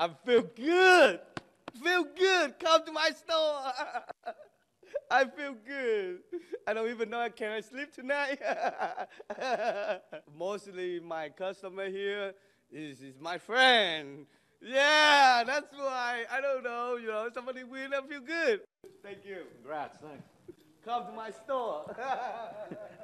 I feel good. Feel good. Come to my store. I feel good. I don't even know can I sleep tonight. Mostly my customer here is, is my friend. Yeah, that's why. I don't know. You know, somebody win. I feel good. Thank you. Congrats. Thanks. Come to my store.